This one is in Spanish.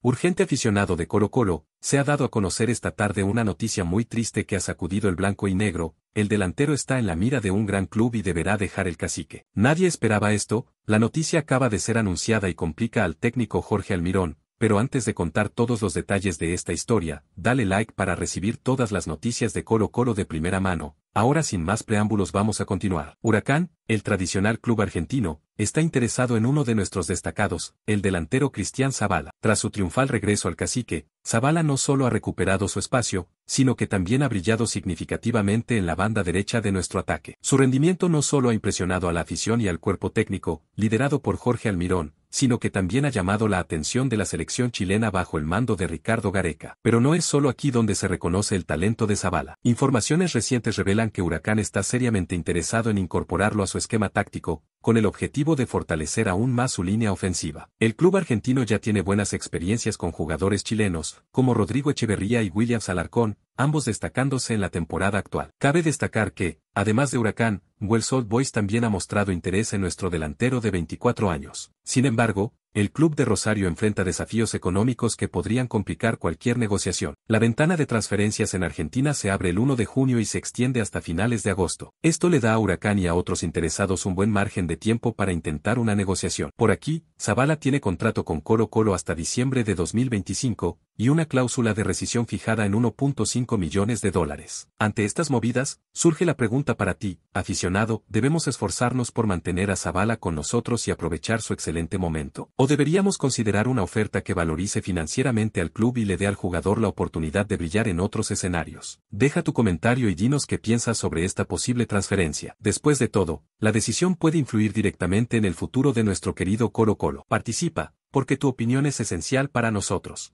Urgente aficionado de Coro Coro, se ha dado a conocer esta tarde una noticia muy triste que ha sacudido el blanco y negro, el delantero está en la mira de un gran club y deberá dejar el cacique. Nadie esperaba esto, la noticia acaba de ser anunciada y complica al técnico Jorge Almirón, pero antes de contar todos los detalles de esta historia, dale like para recibir todas las noticias de Colo Colo de primera mano. Ahora sin más preámbulos vamos a continuar. Huracán, el tradicional club argentino, está interesado en uno de nuestros destacados, el delantero Cristian Zavala. Tras su triunfal regreso al cacique, Zavala no solo ha recuperado su espacio, sino que también ha brillado significativamente en la banda derecha de nuestro ataque. Su rendimiento no solo ha impresionado a la afición y al cuerpo técnico, liderado por Jorge Almirón, sino que también ha llamado la atención de la selección chilena bajo el mando de Ricardo Gareca. Pero no es solo aquí donde se reconoce el talento de Zavala. Informaciones recientes revelan que Huracán está seriamente interesado en incorporarlo a su esquema táctico, con el objetivo de fortalecer aún más su línea ofensiva. El club argentino ya tiene buenas experiencias con jugadores chilenos, como Rodrigo Echeverría y Williams Alarcón, ambos destacándose en la temporada actual. Cabe destacar que, además de Huracán, Wells Old Boys también ha mostrado interés en nuestro delantero de 24 años. Sin embargo, el club de Rosario enfrenta desafíos económicos que podrían complicar cualquier negociación. La ventana de transferencias en Argentina se abre el 1 de junio y se extiende hasta finales de agosto. Esto le da a Huracán y a otros interesados un buen margen de tiempo para intentar una negociación. Por aquí, Zavala tiene contrato con Coro Colo hasta diciembre de 2025, y una cláusula de rescisión fijada en 1.5 millones de dólares. Ante estas movidas, surge la pregunta para ti, aficionado, ¿debemos esforzarnos por mantener a Zavala con nosotros y aprovechar su excelente momento? ¿O deberíamos considerar una oferta que valorice financieramente al club y le dé al jugador la oportunidad de brillar en otros escenarios? Deja tu comentario y dinos qué piensas sobre esta posible transferencia. Después de todo, la decisión puede influir directamente en el futuro de nuestro querido Colo Colo. Participa, porque tu opinión es esencial para nosotros.